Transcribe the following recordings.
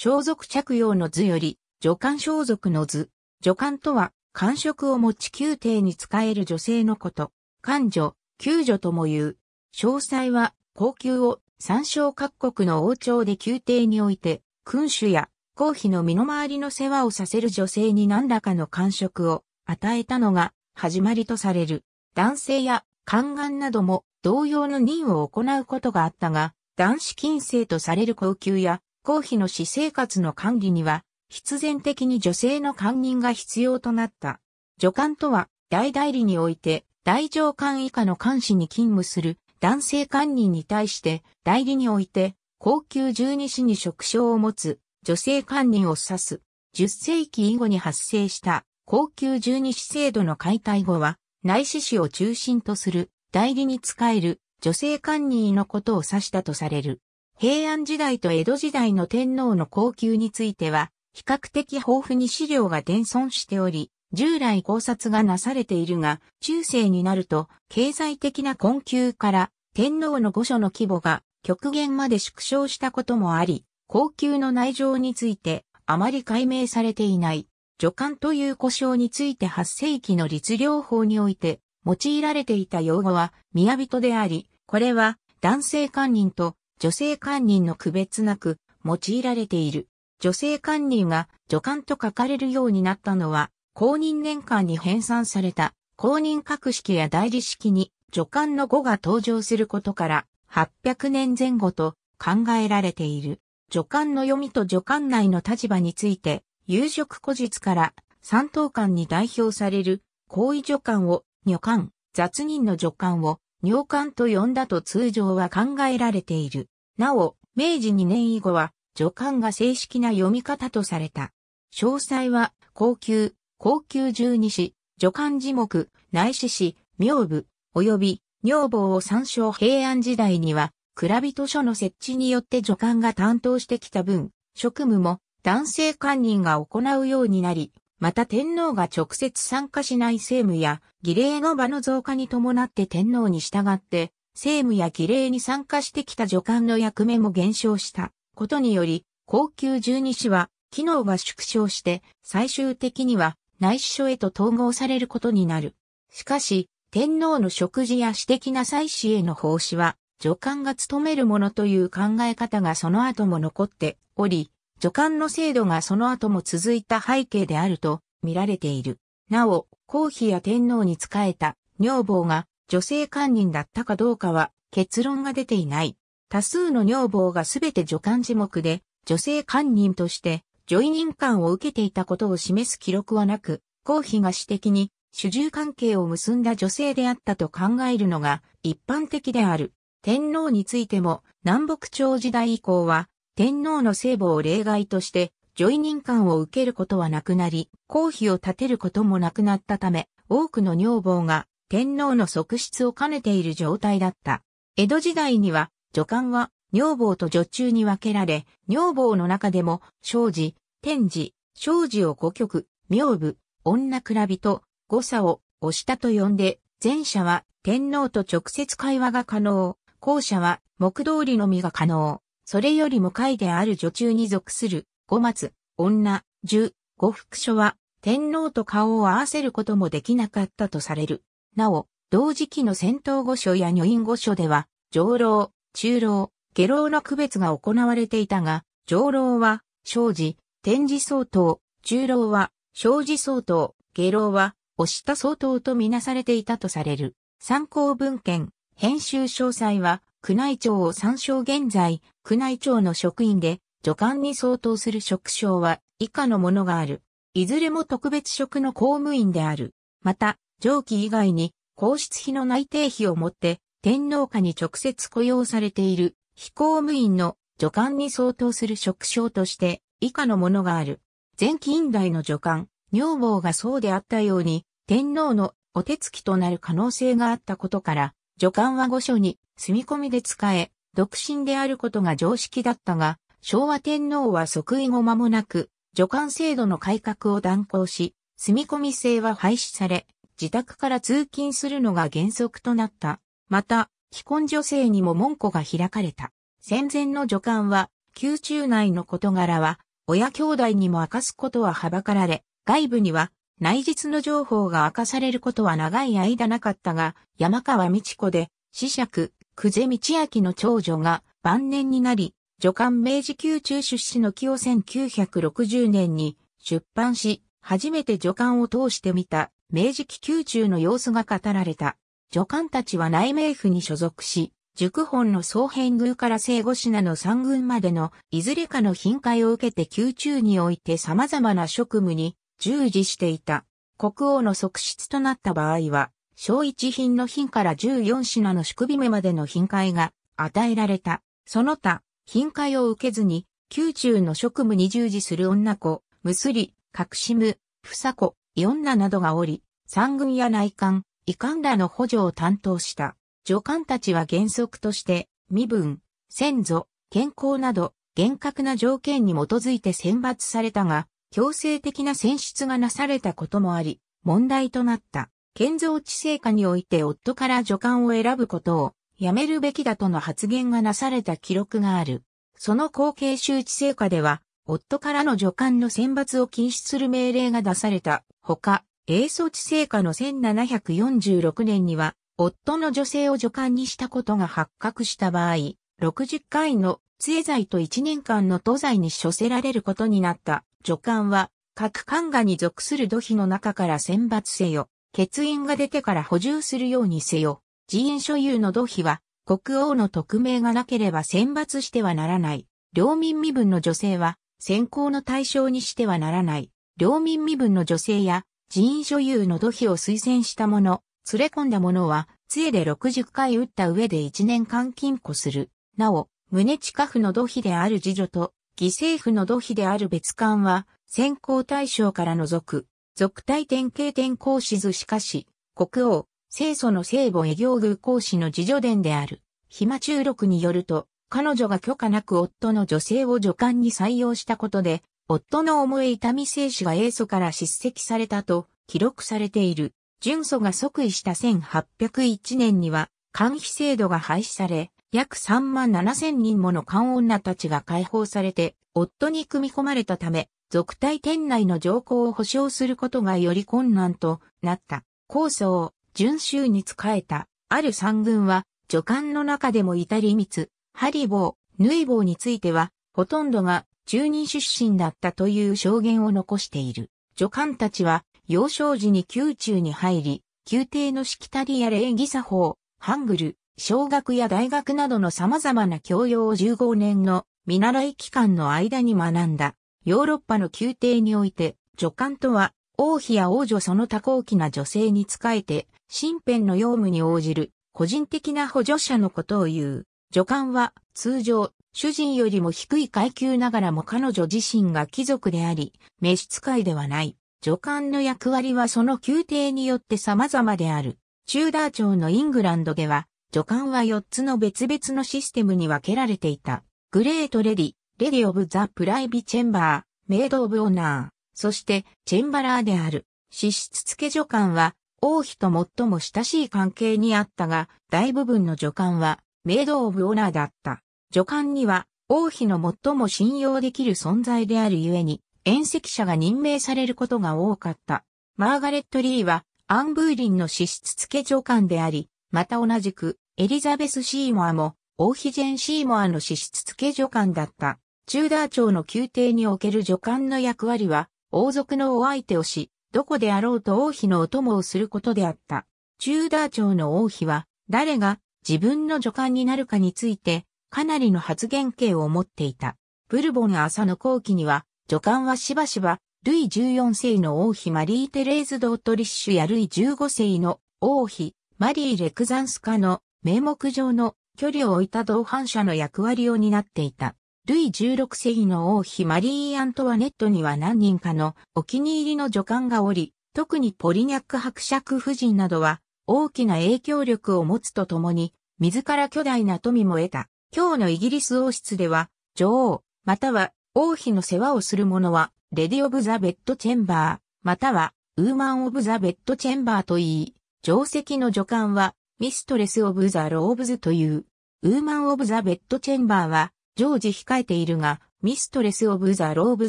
装束着用の図より、女官装束の図。女官とは、官職を持ち宮廷に仕える女性のこと。官女、宮女とも言う。詳細は、高級を参照各国の王朝で宮廷において、君主や皇妃の身の回りの世話をさせる女性に何らかの官職を与えたのが始まりとされる。男性や宦官なども同様の任を行うことがあったが、男子禁制とされる高級や公費の私生活の管理には、必然的に女性の管人が必要となった。助官とは、大代理において、大上官以下の監視に勤務する男性官人に対して、代理において、高級十二支に職称を持つ女性官人を指す。10世紀以後に発生した高級十二支制度の解体後は、内支士を中心とする代理に仕える女性官人のことを指したとされる。平安時代と江戸時代の天皇の皇宮については、比較的豊富に資料が伝存しており、従来考察がなされているが、中世になると、経済的な困窮から天皇の御所の規模が極限まで縮小したこともあり、皇宮の内情についてあまり解明されていない。助官という故障について8世紀の律令法において用いられていた用語は、宮人であり、これは男性官人と女性官人の区別なく用いられている。女性官人が女官と書かれるようになったのは、公認年間に編纂された公認格式や代理式に女官の語が登場することから、800年前後と考えられている。女官の読みと女官内の立場について、有職古実から三等官に代表される、行為女官を、女官、雑人の女官を、尿管と呼んだと通常は考えられている。なお、明治2年以後は、助官が正式な読み方とされた。詳細は、高級、高級十二子、助官字目、内子子、妙部、及び、女房を参照平安時代には、蔵人書の設置によって助官が担当してきた分、職務も男性官人が行うようになり、また天皇が直接参加しない政務や儀礼の場の増加に伴って天皇に従って、政務や儀礼に参加してきた助官の役目も減少したことにより、高級十二支は、機能が縮小して、最終的には内首書へと統合されることになる。しかし、天皇の食事や私的な祭祀への奉仕は、助官が務めるものという考え方がその後も残っており、助官の制度がその後も続いた背景であると見られている。なお、皇妃や天皇に仕えた女房が女性官人だったかどうかは結論が出ていない。多数の女房がすべて女官字目で女性官人として女医人官を受けていたことを示す記録はなく、皇妃が私的に主従関係を結んだ女性であったと考えるのが一般的である。天皇についても南北朝時代以降は天皇の聖母を例外として叙位任官を受けることはなくなり、公費を立てることもなくなったため、多くの女房が天皇の側室を兼ねている状態だった。江戸時代には、女官は女房と女中に分けられ、女房の中でも、庄司、天寺、庄司を五曲、妙部、女倉人、五差を、おしたと呼んで、前者は天皇と直接会話が可能、後者は目通りのみが可能、それよりも会である女中に属する五松、女、十、五福書は、天皇と顔を合わせることもできなかったとされる。なお、同時期の戦闘御所や女院御所では、上老、中老、下老の区別が行われていたが、上老は、生児、天智相当、中老は、生児相当、下老は、押した相当とみなされていたとされる。参考文献、編集詳細は、宮内庁を参照現在、宮内庁の職員で、助官に相当する職称は以下のものがある。いずれも特別職の公務員である。また、上記以外に皇室費の内定費をもって天皇下に直接雇用されている非公務員の助官に相当する職称として以下のものがある。前近代の助官、女房がそうであったように天皇のお手つきとなる可能性があったことから、助官は御所に住み込みで使え、独身であることが常識だったが、昭和天皇は即位後間もなく、助官制度の改革を断行し、住み込み制は廃止され、自宅から通勤するのが原則となった。また、既婚女性にも門戸が開かれた。戦前の助官は、宮中内の事柄は、親兄弟にも明かすことははばかられ、外部には、内実の情報が明かされることは長い間なかったが、山川美智子で、子爵、久世道明の長女が晩年になり、助官明治宮中出資の木を1960年に出版し、初めて助官を通して見た明治期宮中の様子が語られた。助官たちは内名府に所属し、塾本の総編宮から聖五品の三軍までのいずれかの品会を受けて宮中において様々な職務に従事していた。国王の側室となった場合は、小一品の品から14品の宿備目までの品会が与えられた。その他、頻海を受けずに、宮中の職務に従事する女子、むすり、隠しむ、ふさこ、い女などがおり、三軍や内官、遺官らの補助を担当した。助官たちは原則として、身分、先祖、健康など、厳格な条件に基づいて選抜されたが、強制的な選出がなされたこともあり、問題となった。建造地政下において夫から助官を選ぶことをやめるべきだとの発言がなされた記録がある。その後継周知成果では、夫からの助官の選抜を禁止する命令が出された。ほか、英措置成果の1746年には、夫の女性を助官にしたことが発覚した場合、60回の杖罪と1年間の都罪に処せられることになった助官は、各官画に属する土肥の中から選抜せよ、欠員が出てから補充するようにせよ、寺院所有の土肥は、国王の特命がなければ選抜してはならない。領民身分の女性は、選考の対象にしてはならない。領民身分の女性や、寺院所有の土肥を推薦した者、連れ込んだ者は、杖で60回打った上で1年間禁錮する。なお、宗近府の土肥である次女と、犠牲府の土肥である別官は、選考対象から除く。属体典型転校しずしかし、国王、聖祖の聖母営業宮公子の自助伝である。暇中録によると、彼女が許可なく夫の女性を助官に採用したことで、夫の重い痛み聖子が英祖から叱責されたと記録されている。純祖が即位した1801年には、官費制度が廃止され、約3万7千人もの官女たちが解放されて、夫に組み込まれたため、属体店内の条項を保障することがより困難となった。構想、順州に仕えた、ある三軍は、助官の中でも至り密、ハリボー、ヌイボーについては、ほとんどが中人出身だったという証言を残している。助官たちは、幼少時に宮中に入り、宮廷のしきたりや礼儀作法、ハングル、小学や大学などの様々な教養を15年の見習い期間の間に学んだ。ヨーロッパの宮廷において、助官とは王妃や王女その多高貴な女性に仕えて、身辺の用務に応じる、個人的な補助者のことを言う。女官は、通常、主人よりも低い階級ながらも彼女自身が貴族であり、召使いではない。女官の役割はその宮廷によって様々である。チューダー朝のイングランドでは、女官は4つの別々のシステムに分けられていた。グレートレディ、レディオブザ・プライビチェンバー、メイド・オブ・オナー。そしてチェンバラーである。資質付助官は王妃と最も親しい関係にあったが、大部分の助官はメイド・オブ・オナーだった。助官には王妃の最も信用できる存在であるゆえに、遠赤者が任命されることが多かった。マーガレット・リーはアン・ブーリンの資質付助官であり、また同じくエリザベス・シーモアも王妃ジェン・シーモアの資質付助官だった。チューダー朝の宮廷における助官の役割は王族のお相手をし、どこであろうと王妃のお供をすることであった。チューダー朝の王妃は、誰が自分の助官になるかについて、かなりの発言権を持っていた。ブルボン朝の後期には、助官はしばしば、ルイ14世の王妃マリー・テレーズ・ドートリッシュやルイ15世の王妃マリー・レクザンスカの名目上の距離を置いた同伴者の役割を担っていた。ルイ16世紀の王妃マリー・アントワネットには何人かのお気に入りの女官がおり、特にポリニャック伯爵夫人などは大きな影響力を持つとともに、自ら巨大な富も得た。今日のイギリス王室では、女王、または王妃の世話をする者は、レディ・オブ・ザ・ベッド・チェンバー、または、ウーマン・オブ・ザ・ベッド・チェンバーと言い、定石の女官は、ミストレス・オブ・ザ・ローブズという、ウーマン・オブ・ザ・ベッド・チェンバーは、常時控えているが、ミストレス・オブ・ザ・ローブ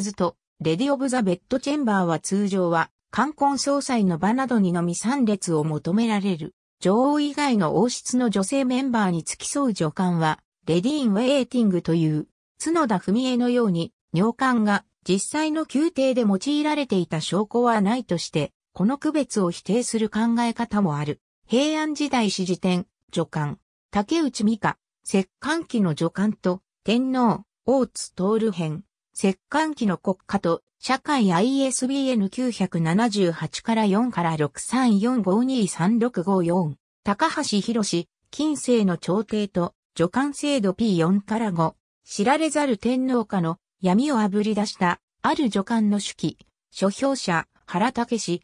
ズと、レディ・オブ・ザ・ベッド・チェンバーは通常は、冠婚葬祭の場などにのみ参列を求められる。女王以外の王室の女性メンバーに付き添う女官は、レディーン・ウェイティングという、角田文江のように、尿管が実際の宮廷で用いられていた証拠はないとして、この区別を否定する考え方もある。平安時代史辞典、女官、竹内美香、摂関期の女官と、天皇、大津徹編、摂関期の国家と社会 ISBN978 から4から63452365高橋博近世の朝廷と助官制度 P4 から5、知られざる天皇下の闇を炙り出したある助官の手記、書評者原武現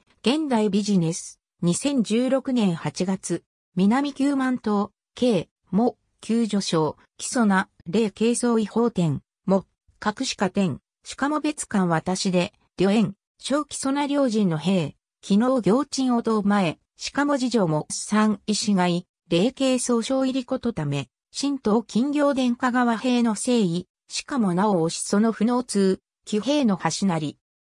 代ビジネス、2016年8月、南九万島、K、も、救助賞、基礎な、例形相違法典、も、隠し科点、しかも別館私で、旅縁、正気そな両人の兵、昨日行賃をう前、しかも事情も三石い、霊形総称入りことため、神道金行殿下川兵の誠意、しかもなお推しその不能通、騎兵の橋なり。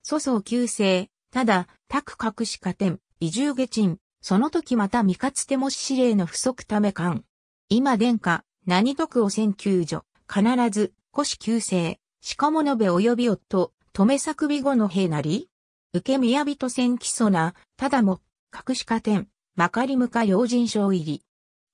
粗相旧姓、ただ、各隠しか点、移住下賃、その時また未かつても司令の不足ため間。今殿下、何徳を染救助、必ず、腰旧姓、鹿物部及び夫、留作美後の兵なり、受け宮人戦基礎な、ただも、隠し家天、まかりむか用人賞入り。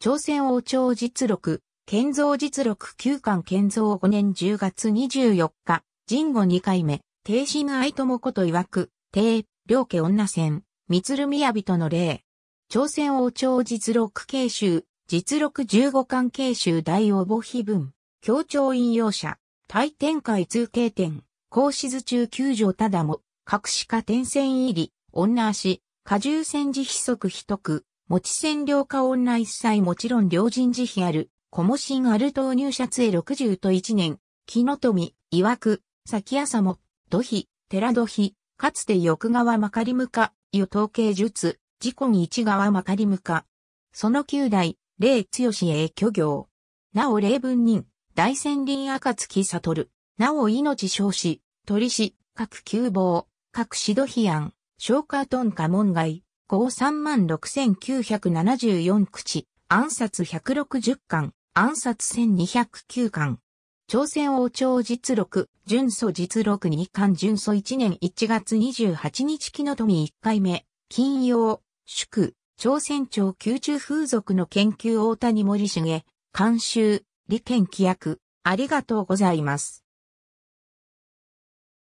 朝鮮王朝実録、建造実録旧館建造5年10月24日、人後2回目、帝神愛友こと曰く、帝、両家女戦、三鶴宮人の例。朝鮮王朝実録慶州、実録15巻慶州大応募碑文、協調引用者、大展開通経点、格子図中九条ただも、隠し家転戦入り、女足、過重戦時筆則秘徳、持ち線量化女一切もちろん両人慈悲ある、小模新ある投入者杖60と1年、木の富、曰く、先朝も、土日。寺土日。かつて翌川まかりむか、与統計術、事故に一川まかりむか。その九代、霊強しへ虚行。なお霊文人、大仙林暁悟。なお命少子、鳥氏。各旧房、各指導批案、消化トンカ門外、合36,974口、暗殺160巻、暗殺1209巻。朝鮮王朝実録、純祖実録2巻純祖1年1月28日木の富1回目、金曜、祝、朝鮮朝宮中風俗の研究大谷森重、監修、理研規約、ありがとうございます。